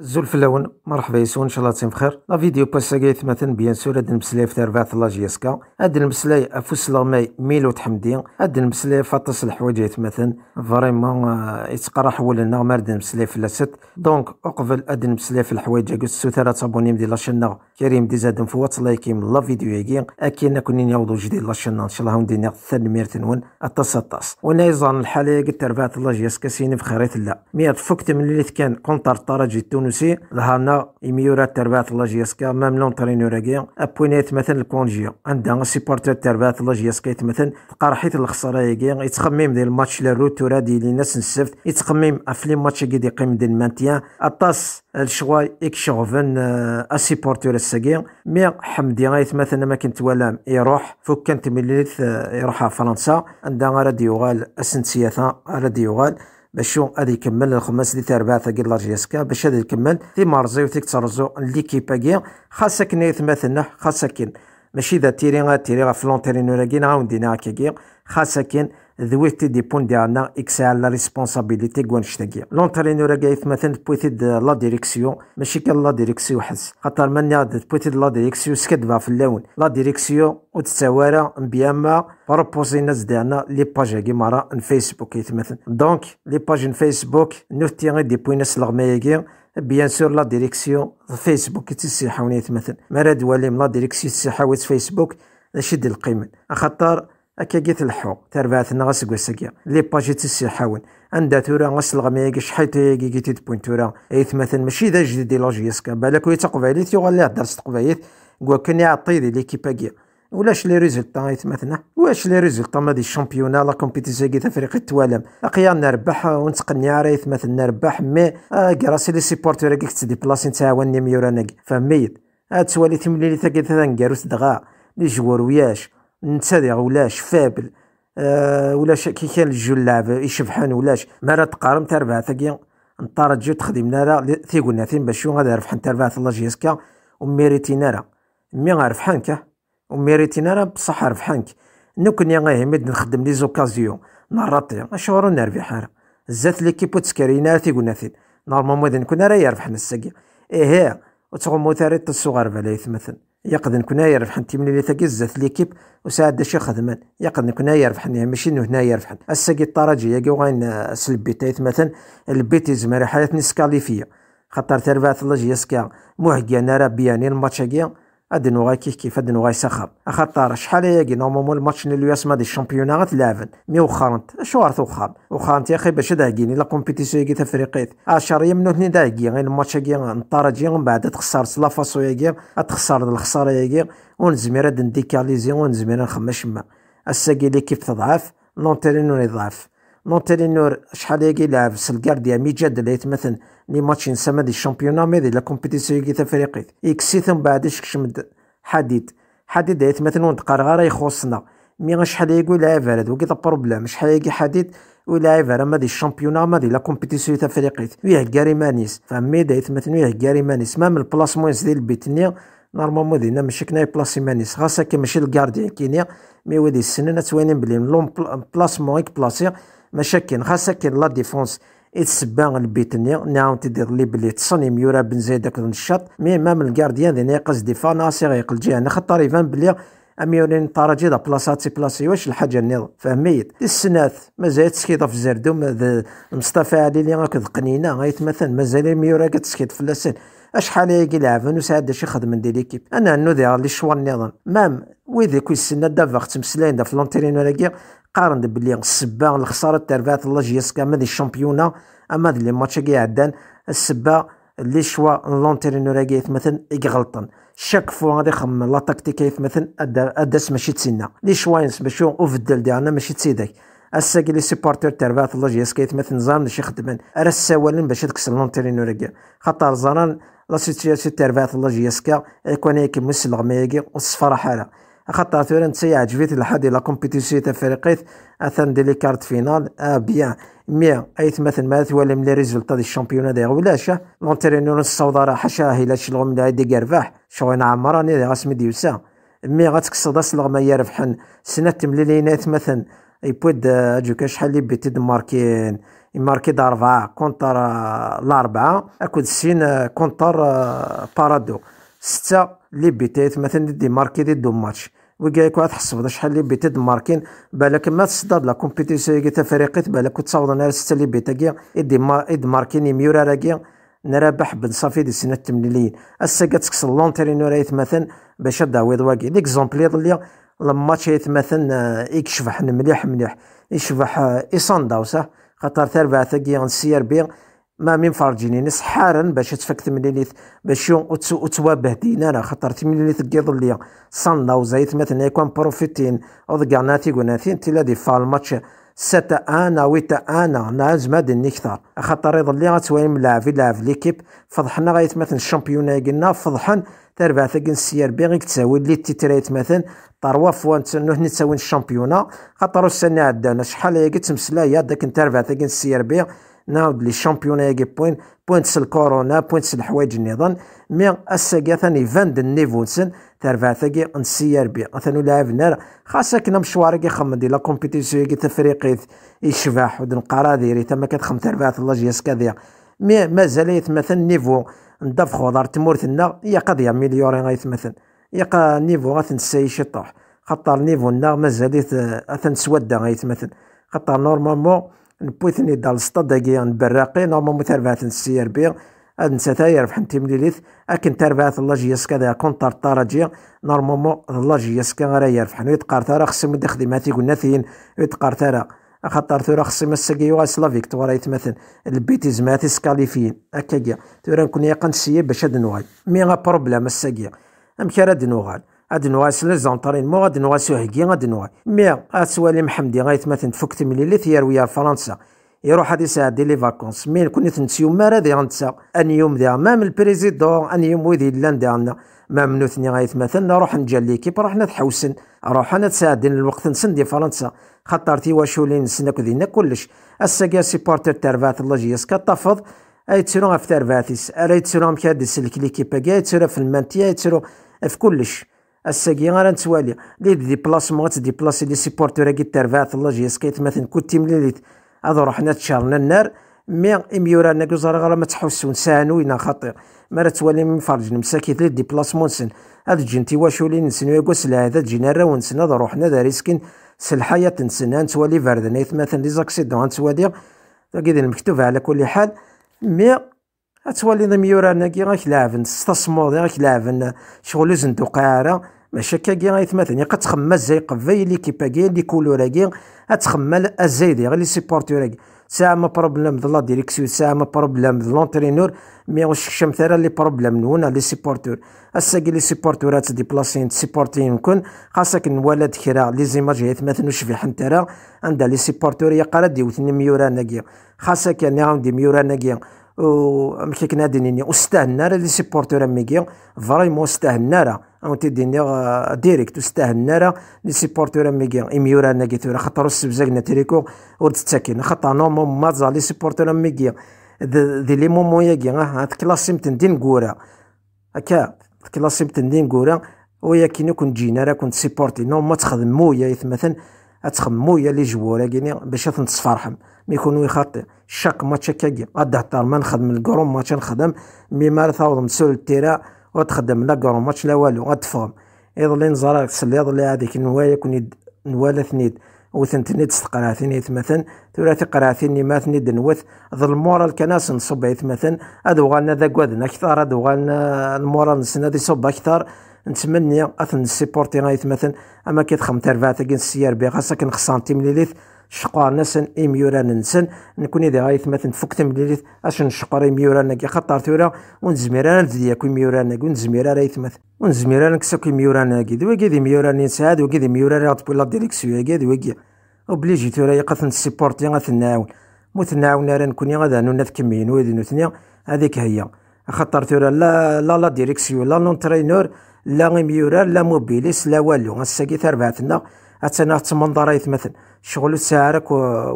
الزلف الاول مرحبا يسو ان شاء الله تسيم بخير لا فيديو باسا جاي مثلا بيان سور هاد المسلاي في تربعه الله جيسكا هاد المسلاي افوس لاغماي ميلو تحمدي هاد المسلاي فاطس الحوايج يتمثل فريمون يتقرا حول لنا مارد المسلاي في لاست دونك اقبل هاد المسلاي في الحوايج قلت ثلاثة تابوني مدي لاشينا كريم دي زاد نفوات لايكيم لا فيديو يجي اكينا كوني نعوضو جديد لاشينا ان شاء الله ندير ناخذ ثان ميرتنون الطاس الطاس وانا يزان الحالة قلت تربعه الله جيسكا سيني في لا ميرت فكت من اللي كان كونتر طرجي تونسي ظهرنا إميورا تربات الله جيسكا مام لونترينور اكي أبوينيت مثلا الكونجي عندها سيبورتر تربات الله جيسكا يتمثل قرحيت الخسارة اكي يتخمم ديال الماتش لروت تورا دي لناس السبت يتخمم افلي ماتش كيدي يقيم ديال المانتيا الطاس الشواي الشوا شوفن آه، اسيبورتور الساكي مي حمدي غايت مثلا ما كنت ولام يروح فوق كانت مليت آه، يروح فرنسا عندها راديو غال اسنسياثا راديو غال باش غادي يكمل الخماس ديال الرباثه ديال لارجيسكا باش غادي يكمل تي مارزي وتيك ترزو ليكيبا كي خاصك يتمثلنا خاصك ماشي ذا تيري غا تيري غا فلونتيري نوراكي نعاود هكا كي خاصك ذويت دي بون ديالنا اكس على لا ريسبونسابيلتي كون شتاكيا لونترينور كايف مثلا بويتي د لا ديريكسيون ماشي كان لا ديريكسيون حس خاطر من ياد بويتي د لا ديريكسيون سكدفا في اللون لا ديريكسيون و تتوارى بياما بروبوزي ناس ديالنا لي باج كي مارا فيسبوك كيف مثلا دونك لي باج فيسبوك نو تيغي دي بوينس لغمايكي بيان سور لا ديريكسيون فيسبوك تسيحوني مثلا مراد ولي من لا ديريكسيون تسيحوني فيسبوك لا شد القيمه خاطر أكاقيت الحوق تربعت نغس قوسقيا لي باجي تسي حاول عند ثورة غس الغميقي شحي تيقي قيتي تبوين ثورة إيث مثل مشي ذا جديد لو جيسكا بالاكو يتقبالي ثيوغالي عدرس تقبايث قوى كن يعطي ذي ليكيباقيا ولاش لي ريزلتا مثلا واش لي ريزلتا ما دي الشامبيونا لا كومبيتيسيون كي تفريق التوالم اقيا نربح ونتقني على مثلا نربح مي كراسي لي سيبورتور كي كنت دي بلاصي نتاع وني ميورانك فميت هاد سواليتي ملي لي تاكيت هذا نكاروس دغا لي جوار وياش نتا ديغ ولاش فابل أه ولاش كي كان الجو اللعب يشبحن ولاش ما راه تقارم تربع ثقيا نطار تجي تخدم نارا ثي قلنا ثين باش غادي ربحن تربع الله جيسكا وميريتي نارا مي غرفحنك وميريتي نارا بصح ربحنك نكني غيهمد نخدم لي زوكازيون نراطي اشهر نربح انا زات تسكري نارا ثي قلنا ثين نورمالمون اذا كنا راه يربحنا الساقي ايه وتغمو تاري تصو غربه لا مثلا يقدر نكون ربحن تمنيليتاكي زات ليكيب وساعد شي خدمان كنا نكون ربحن يعني ماشي انه هنا يربحن الساقي الطرجي غاين سلبي سلبيت مثلا البيت يزمر حياتني فيا خاطر الله ثلاجة يسكا موحكي انا راه بياني الماتش غادي نوغي كيف كيف غادي نوغي سخر اخاطر شحال هياكي نورمالمون الماتش اللي يسمى دي الشامبيونا غتلعبن مي وخرنت اش وارث وخر وخرنت يا اخي باش داكيني لا كومبيتيسيون ياكي تفريقيت اشهر من تني داكي غير الماتش ياكي نطارجي من بعد تخسر يا ياكي تخسر الخساره ياكي ونزمير هاد نديكاليزي ونزمير نخمم ما الساكي اللي كيف تضعف لونتيرينو يضعف نور شحال هيك يلعب سلكارديا جاد لا يتمثل لي ماتش نسمى دي الشامبيونا مي دي لا كومبيتيسيون كي تفريقيت يكسيتهم بعد شكشمد حديد حديد اللي يتمثل وندقار راه يخصنا مي شحال هيك يلعب هذا وكي بروبليم شحال يجي حديد ما دي شامبيونا الشامبيونا دي لا كومبيتيسيون تفريقيت كاري مانيس فمي دا يتمثل كاري مانيس مام البلاص موينس ديال بيتنيا نورمالمون انا ماشي كناي بلاصي مانيس غاس هكا ماشي الكارديان كينيا مي ودي السنه توانين بلي لون بلاصمون بلاصي مشاكل خاصة كين لا ديفونس يتسبا البيت-ني نعاون تدير لي بلي تصني ميورا بن زايد داك النشاط مي مام الكارديان ناقص ديفا ديفانا سي غيقل انا خطر يفان بلي اميورين طراجي دا سي بلاصي واش الحاجه النظام فهميت السنات مازال تسكيط في زردو مصطفى علي اللي هكذا قنينه مثلا مازال ميورا كتسكيط في اللسان أشحال هايك ساعد شي خدم يخدم دي ليكيب أنا نذر لي شوا نيضن مام ويدي كو يسنى دافاغ تمسلاين دا في لونترينوراكي قارن بلي السبا الخسارة تربات الله جيسكا ما دي الشامبيونا أما دي لي كي عدان السبا لي شوا لونترينوراكي مثلا يغلطن شاك فوا غادي يخمم لا تكتيك مثلا أداس ماشي تسنا لي شوا ينس باش اوفدل ديالنا ماشي تسيدك الساكي لي سيبورتور تاع رباط الله جي اسكيت مثل نظام باش يخدمن راه السوالين باش تكسر لونتيرين ورقا خاطر زران لا سيتياسيو تاع رباط الله جي اسكا كون هيك مس الغميقي والصفر حالا خاطر ثورا انت عجبت الحادي لا كومبيتيسيو تاع فريقيت اثان دي لي كارت فينال اه بيان مي اي مثل ما ثوالي من لي ريزولتا دي الشامبيون ولا شا لونتيرينور السوداء راه حشا هي لا شلغم لا دي كارفاح شغل عمراني نعم غاسمي ديوسا مي غاتكسر داس الغما يربحن سنة لينات مثلا يبود آه، جوكا شحال لي بيتي ماركين يماركي دا أربعة كونتر الأربعة آه، أكود سين آه، كونتر بارادو ستة لي بيتي مثلا دي ماركي دي دو ماتش وكايك واحد تحسب شحال لي بيتي ماركين بالك ما تصدر لا كومبيتيسيون تفريقيت بالك تصاوض انا ستة لي بيتاكي ادي ما اد ماركين ميورا راكي نربح بن صافي دي سنة التمليليين اسا كتكسر لونترينور مثلا باش داويض واكي ليكزومبل اللي الماتش يتمثلنا آه، يكشفح مليح مليح يشبح آه، إيصان داوسه خاطر تربعة كيان السي ار بي ما من فارجيني نس باش تفك مليليث باش يون اتوابه دينانا خاطر تمليليت كيض اللي صان داوزا يتمثلنا يكون بروفيتين ناثي تيقوناتين تلا دي فالماتش ستا انا ويتا انا ما هاد النكثر خاطر لي غتوالي ملاعب لاعب ليكيب فضحنا غيتمثل الشامبيون قلنا فضحن تربعت كن السيار باغي تساوي اللي تيتريت مثلا طروا فوا نتسنوه نتساوي الشامبيونا خاطر السنة عدانا شحال مسلا يا داك تربعت كن السيار بيغ ناو لي شامبيونا يجي بوين بوينتس الكورونا بوينتس الحوايج النظام مي اساكي ثاني فان دن نسن ترفع ثاني نسير بي ثاني لاعب نار خاصك كنا مشوارك يخمد دي لا كومبيتيسيون يجي تفريقي يشبح ودن قراديري تما كتخم ترفع يسكا سكادير مي مازال يتمثل نيفو نضاف خضر ثنا يا قضيه مليوري غيتمثل يا قا نيفو غتنساي شي طوح خاطر نيفو نيفونا مازال اثن سودا غيتمثل خاطر نورمالمون نبوثني دار السطاد داكي نبراقي نورمالمون تربعة السي ار بي هاد نساتا ربح انت مليليث اكن تربعة الله جياس كذا كونتر طاراجيا نورمالمون الله جياس راه يربح ويتقار ترى خصهم يدخدم هاتي قلنا ثين ويتقار راه خاطر ثورا خصي مساكي يوغا لا تورا يتمثل البيتيز ما سكاليفيين هكاكيا ثورا نكون يقن سيا باش هاد نوغال مي غا بروبليم مساكيا امك راد نوغال هاد نوغال سلا زونطرين مو غاد نوغال سوهكي غاد مي اسوالي محمدي غا يتمثل تفك ثيار ويا فرنسا يروح هادي يسعدي لي فاكونس مين كوني تنسيو ما راه غنتسا ان يوم ديال مام البريزيدون ان يوم ويدي لان ديالنا مام نوثني يتمثل نروح نجا ليكيب راح نتحوسن روح انا تساعدين الوقت نسن دي فرنسا خطرتي واش ولي نسناك ذينا كلش الساقيا سيبورتر تارفات الله جيسكا طفض اي تسيرو في تارفاتيس اي تسيرو مكادي سلك ليكيبا اي تسيرو في المانتي اي تسيرو في كلش الساقيا غير نتوالي لي دي بلاس موات دي بلاس لي سيبورتر كي تارفات الله جيسكا يتمثل كوتي مليليت هذو روحنا تشارنا النار مي اميورانا كوزار غرا ما تحوسون سانو ينا خطير ما راه توالي من فرج المساكيت لي سن هاد جنتي لي نسن ويقوس هذا جينا راونسن هاد روحنا دا ريسكين سلحياة نسن هانتوالي فاردن مثلا لي زاكسيدون هانتوالي كيدي المكتوب على كل حال مي هاتوالي اميورانا كي غاك لعبن استثمر غاك لعبن شغل زندوق عارة ماشي هكا كي مثلا يقا تخمى زي قبيل ليكيبا كي لي كولورا كي غاتخمم الزايدي غير لي سيبورتوراكي ساعه ما بروبليم دو لا ديريكسيون ساعه ما بروبليم د لونترينور مي واش كشم راه لي بروبليم نونا لي سيبورتور هسا لي سيبورتورات ديبلاسين سيبورتين كون خاصك نولد كرا لي زيماج مثلا شفي حنت راه عند لي سيبورتور دي وثني ميورا ناكيا خاصك انا يعني عندي ميورا ناكيا و مشي كناديني استهلنا راه لي سيبورتور ميكيا فريمون استهنا راه تي دينيغ آه، ديريكت تستاهلنا راه لي سيبورتور ميغي اميورا كي ثورا خاطر السبزاقنا نتريكو ور تتاكين خاطر نورمال مازال لي سيبورتور ميغي دي لي مومون ياكي آه، ها تكلاسي متندين كورا هكا تكلاسي متندين كورا ويا كي نكون جينا راه كنت سيبورتي نورمال ما مويا يا مثلا مويا لي جوار كيني باش تنصفرحم مي يكونوا يخاطي شاك ماتش كاكي غادي هضر ما نخدم الكروم ماتش نخدم مي مارثا ثاوض التيرا وتخدم لا كرو ماتش لا والو غتفهم اضلي نزرا تسلي لي هذيك نوايا كوني نوالا ثنيد وثنتني تستقرا ثني ثمثن ثورا تقرا ثني ما ثني دنوث ظل المورال كان نصب ثمثن هادو غالنا ذا كوادن اكثر هادو غالنا المورال نسنا ذي صب اكثر نتمنى اثن السيبورتي غايث مثلا اما كيتخم تربعة تاكين السيار بي خاصك نخسان تيم إميورا ننسن نكوني دي غايث مثلا فوق تمليليت أش نشقر إميورانك خطر ثورة ونزمير أنا نبديك إميورانك ونزمير أنا يثمث ونزمير أنا إميورا نكي دي وكي ذي ميوراني سعاد وكي ذي ميوراني غتبوي لا ديريكسيو هكا دي وكي وبليجي ثورة يقاث نسيبورتي غاثنعاون متنعاون راه نكوني غادا نوناث كمين ويدي نوثنيا هذيك هي خطر ثورا لا لا لا ديريكسيو لا ترينور لا إميوران لا موبيليس لا والو غاساكي ثربعتنا اتنا تمنظر مثلا شغل سارك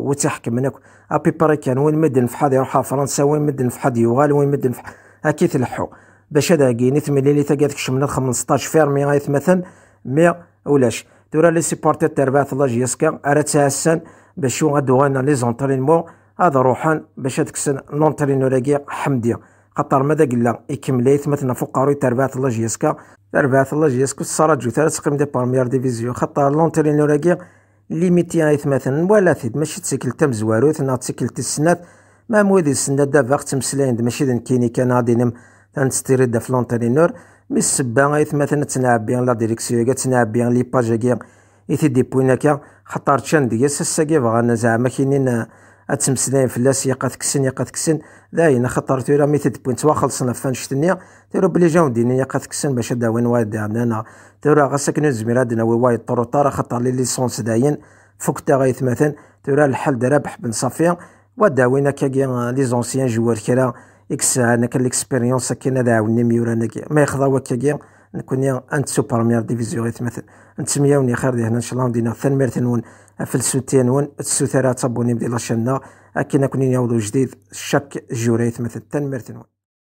وتحكم منك ابي بريكان وين مدن في حد يروح فرنسا وين مدن في حد يوغال وين مدن في حد اكيد الحو باش هذا كيني اللي تلقاك شمن 15 فيرمي غايت مثلا مي ولاش تورا لي سيبورتي تربات الله جيسكا ارا تاسن باش غادو غانا لي زونترينمون هذا روحان باش تكسن لونترينور حمديه خاطر ماذا قلنا يكمل يثمتنا قاري تربات الله جيسكا تربات الله جيسكا السراجو ترى سقم دي بارميير ديفيزيون خاطر لونترينور هاكيا ليميتي مثلا ولا ثيد ماشي تسيكل تم زوارو نا تسيكل تسنات ما مودي السنات دافا تمسلين ماشي دن كيني كان غادي نم تنستيري دا فلونترينور مي السبا تنعب بيان لا ديريكسيون كا بيان لي باج هاكيا يثي دي بوين هاكا خاطر تشان ديال فغانا زعما كاينين في فلاس يقات كسن يقات كسن داين خطر تيرا ميتد بوينت سوا خلصنا فان تيرا بلي جاون ديني يقات كسن باش داوين وايد عملنا تيرا غاسك نزمير هادنا وي وايد طروطار خطر لي ليسونس داين فوق تا غايت مثلا تيرا الحل دا رابح بن صافي وداوينا كاكي لي جوار كرا اكس انا كان ليكسبيريونس كينا داوني ميورا ما يخضاو كاكي نكون انت سو مير ديفيزيون مثلا وني خير دي هنا ان شاء الله مدينا ون افل سوتين ون السوثرات تابوني بدي لاشين كينا كوني نعاودو جديد شاك جوريت مثلا تنميرت ون